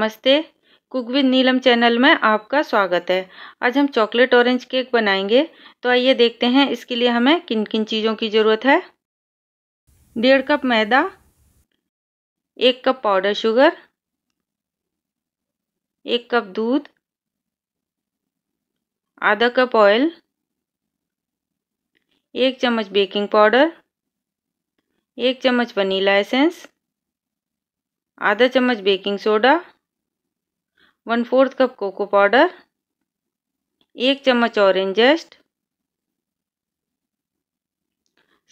नमस्ते cook with Neelam channel में आपका स्वागत है आज हम चॉकलेट ऑरेंज केक बनाएंगे तो आइए देखते हैं इसके लिए हमें किन किन चीज़ों की ज़रूरत है डेढ़ कप मैदा एक कप पाउडर शुगर एक कप दूध आधा कप ऑयल एक चम्मच बेकिंग पाउडर एक चम्मच वनीला एसेंस आधा चम्मच baking soda one fourth cup cocoa powder एक चम्मच ऑरेंज जस्ट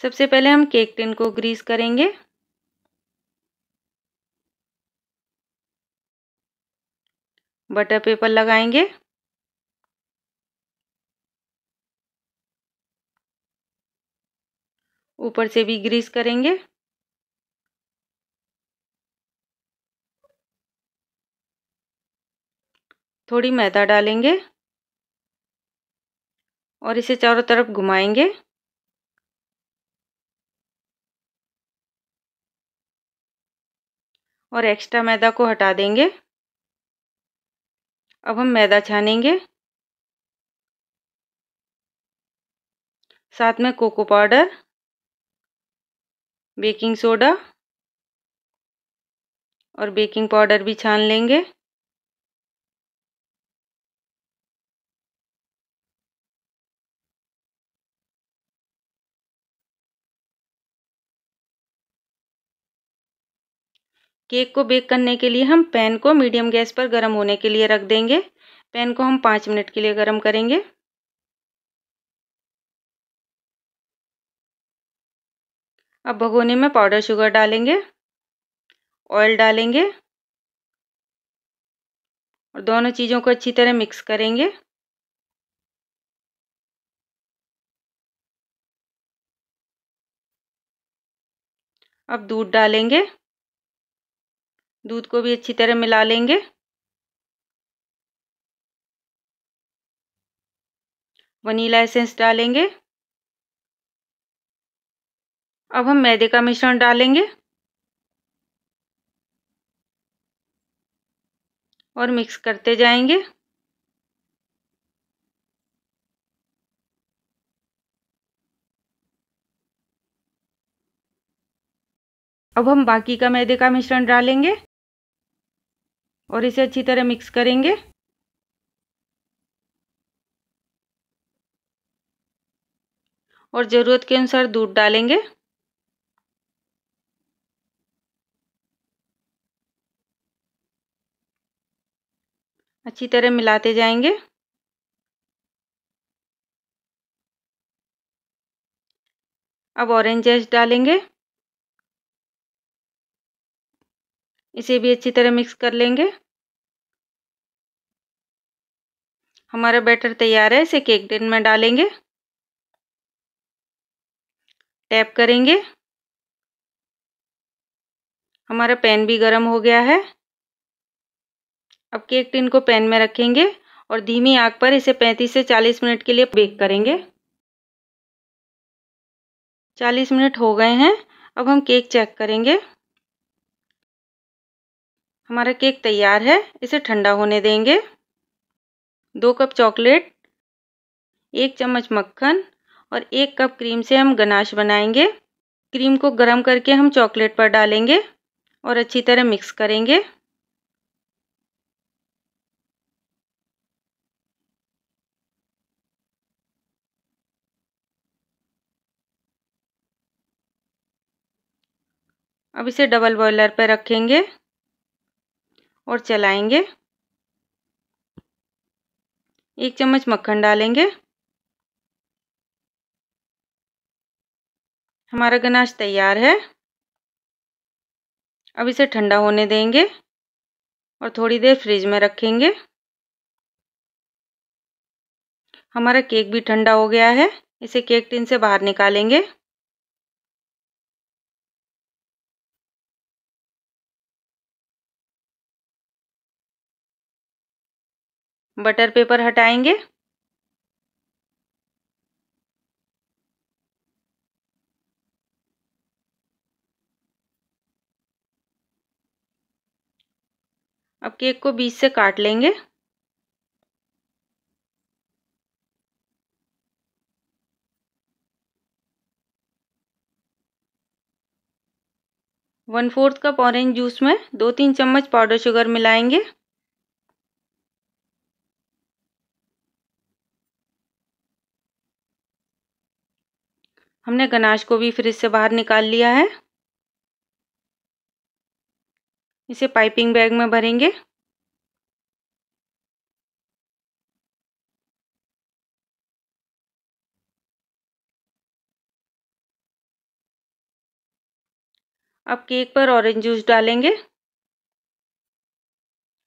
सबसे पहले हम केक टिन को ग्रीस करेंगे बटर पेपर लगाएंगे ऊपर से भी ग्रीस करेंगे थोड़ी मैदा डालेंगे और इसे चारों तरफ घुमाएंगे और एक्स्ट्रा मैदा को हटा देंगे अब हम मैदा छानेंगे साथ में कोको पाउडर बेकिंग सोडा और बेकिंग पाउडर भी छान लेंगे केक को बेक करने के लिए हम पैन को मीडियम गैस पर गर्म होने के लिए रख देंगे पैन को हम पाँच मिनट के लिए गर्म करेंगे अब भगोने में पाउडर शुगर डालेंगे ऑयल डालेंगे और दोनों चीज़ों को अच्छी तरह मिक्स करेंगे अब दूध डालेंगे दूध को भी अच्छी तरह मिला लेंगे वनीला एसेंस डालेंगे अब हम मैदे का मिश्रण डालेंगे और मिक्स करते जाएंगे अब हम बाकी का मैदे का मिश्रण डालेंगे और इसे अच्छी तरह मिक्स करेंगे और ज़रूरत के अनुसार दूध डालेंगे अच्छी तरह मिलाते जाएंगे अब ऑरेंज जैस डालेंगे इसे भी अच्छी तरह मिक्स कर लेंगे हमारा बैटर तैयार है इसे केक टिन में डालेंगे टैप करेंगे हमारा पैन भी गर्म हो गया है अब केक टिन को पैन में रखेंगे और धीमी आग पर इसे 35 से 40 मिनट के लिए बेक करेंगे 40 मिनट हो गए हैं अब हम केक चेक करेंगे हमारा केक तैयार है इसे ठंडा होने देंगे दो कप चॉकलेट एक चम्मच मक्खन और एक कप क्रीम से हम गनाश बनाएंगे क्रीम को गर्म करके हम चॉकलेट पर डालेंगे और अच्छी तरह मिक्स करेंगे अब इसे डबल बॉयलर पर रखेंगे और चलाएंगे एक चम्मच मक्खन डालेंगे हमारा गनाश तैयार है अब इसे ठंडा होने देंगे और थोड़ी देर फ्रिज में रखेंगे हमारा केक भी ठंडा हो गया है इसे केक टिन से बाहर निकालेंगे बटर पेपर हटाएंगे अब केक को बीच से काट लेंगे one fourth cup orange juice में दो तीन चम्मच पाउडर शुगर मिलाएंगे हमने गनाश को भी फ्रिज से बाहर निकाल लिया है इसे पाइपिंग बैग में भरेंगे अब केक पर ऑरेंज जूस डालेंगे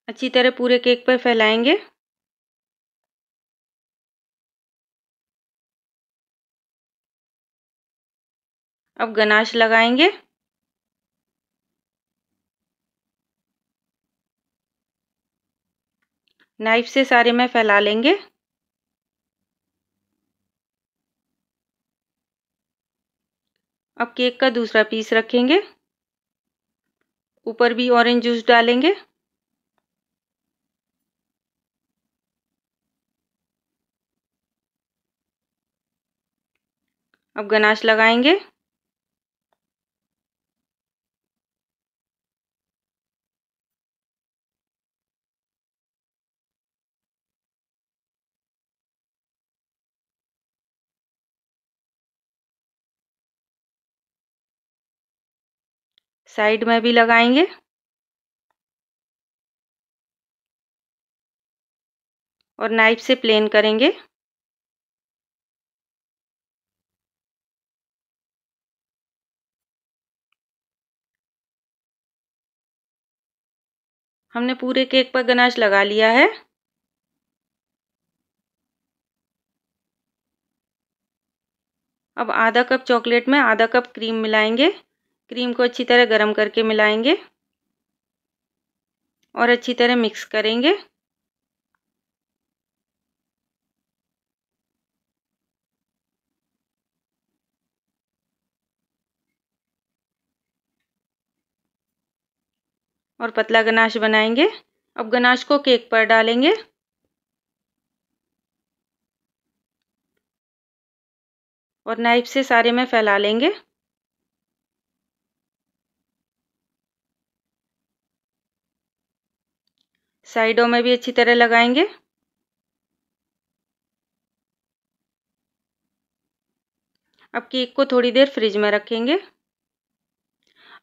अच्छी तरह पूरे केक पर फैलाएंगे अब गनाश लगाएंगे नाइफ से सारे में फैला लेंगे अब केक का दूसरा पीस रखेंगे ऊपर भी ऑरेंज जूस डालेंगे अब गनाश लगाएंगे साइड में भी लगाएंगे और नाइफ से प्लेन करेंगे हमने पूरे केक पर गनाश लगा लिया है अब आधा कप चॉकलेट में आधा कप क्रीम मिलाएंगे क्रीम को अच्छी तरह गर्म करके मिलाएंगे और अच्छी तरह मिक्स करेंगे और पतला गनाश बनाएंगे अब गनाश को केक पर डालेंगे और नाइफ से सारे में फैला लेंगे साइडों में भी अच्छी तरह लगाएंगे अब केक को थोड़ी देर फ्रिज में रखेंगे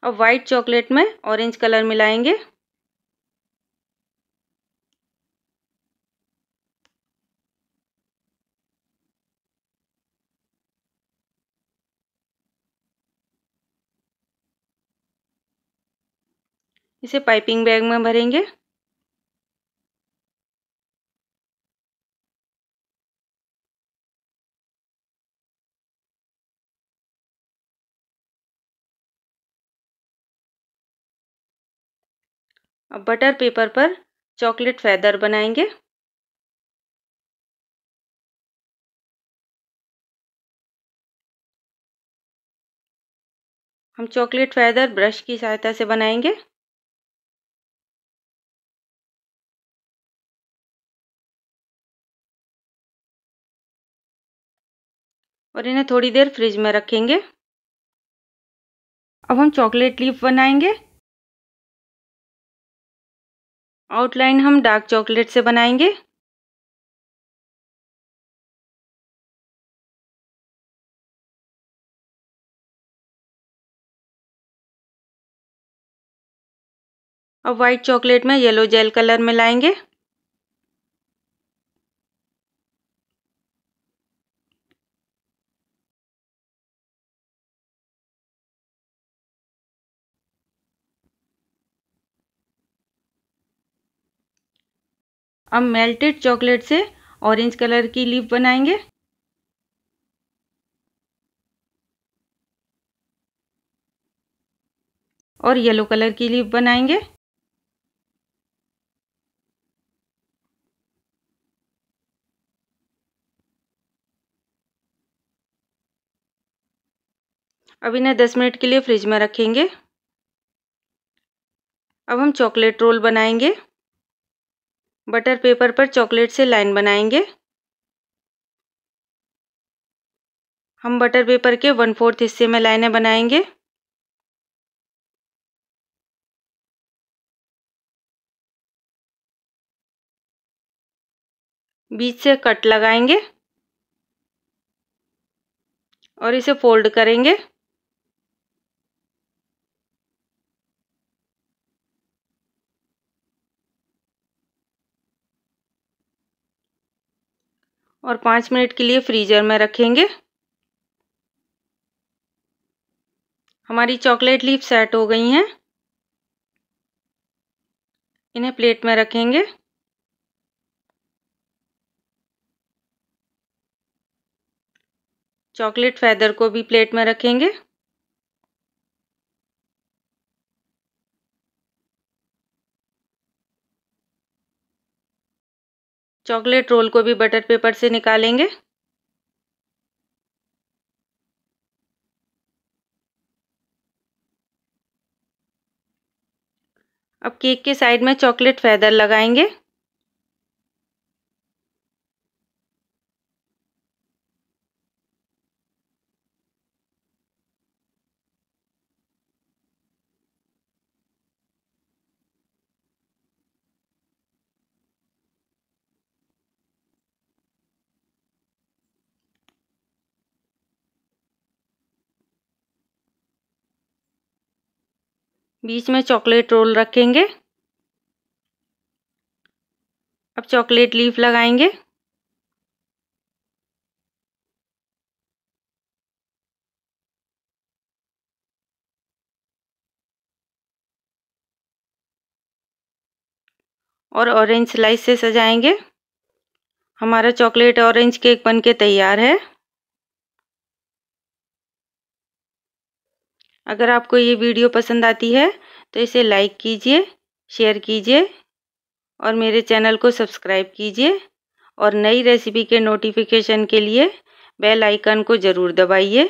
अब वाइट चॉकलेट में ऑरेंज कलर मिलाएंगे इसे पाइपिंग बैग में भरेंगे अब बटर पेपर पर चॉकलेट फैदर बनाएंगे हम चॉकलेट फैदर ब्रश की सहायता से बनाएंगे और इन्हें थोड़ी देर फ्रिज में रखेंगे अब हम चॉकलेट लीफ बनाएंगे आउटलाइन हम डार्क चॉकलेट से बनाएंगे अब व्हाइट चॉकलेट में येलो जेल कलर मिलाएंगे अब मेल्टेड चॉकलेट से ऑरेंज कलर की लीफ बनाएंगे और येलो कलर की लीफ बनाएंगे अब इन्हें दस मिनट के लिए फ्रिज में रखेंगे अब हम चॉकलेट रोल बनाएंगे बटर पेपर पर चॉकलेट से लाइन बनाएंगे हम बटर पेपर के वन फोर्थ हिस्से में लाइनें बनाएंगे बीच से कट लगाएंगे और इसे फोल्ड करेंगे और पाँच मिनट के लिए फ्रीजर में रखेंगे हमारी चॉकलेट लीफ सेट हो गई हैं इन्हें प्लेट में रखेंगे चॉकलेट फैदर को भी प्लेट में रखेंगे चॉकलेट रोल को भी बटर पेपर से निकालेंगे अब केक के साइड में चॉकलेट फैदर लगाएंगे बीच में चॉकलेट रोल रखेंगे अब चॉकलेट लीफ लगाएंगे और ऑरेंज स्लाइस से सजाएंगे हमारा चॉकलेट ऑरेंज केक बनके तैयार है अगर आपको ये वीडियो पसंद आती है तो इसे लाइक कीजिए शेयर कीजिए और मेरे चैनल को सब्सक्राइब कीजिए और नई रेसिपी के नोटिफिकेशन के लिए बेल आइकन को ज़रूर दबाइए